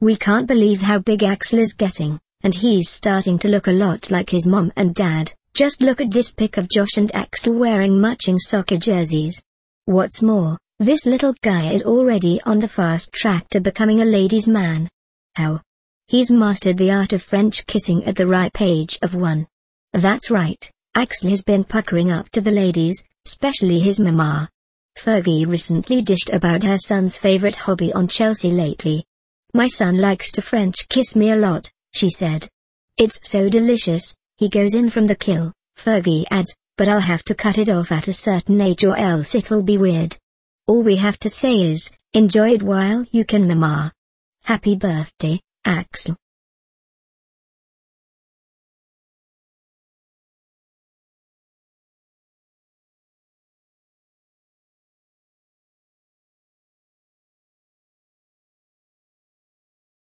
We can't believe how big Axel is getting, and he's starting to look a lot like his mom and dad. Just look at this pic of Josh and Axel wearing matching soccer jerseys. What's more, this little guy is already on the fast track to becoming a ladies' man. How? He's mastered the art of French kissing at the ripe age of one. That's right, Axel has been puckering up to the ladies, especially his mama. Fergie recently dished about her son's favorite hobby on Chelsea lately, my son likes to French kiss me a lot, she said. It's so delicious, he goes in from the kill, Fergie adds, but I'll have to cut it off at a certain age or else it'll be weird. All we have to say is, enjoy it while you can mama. Happy birthday, Axel.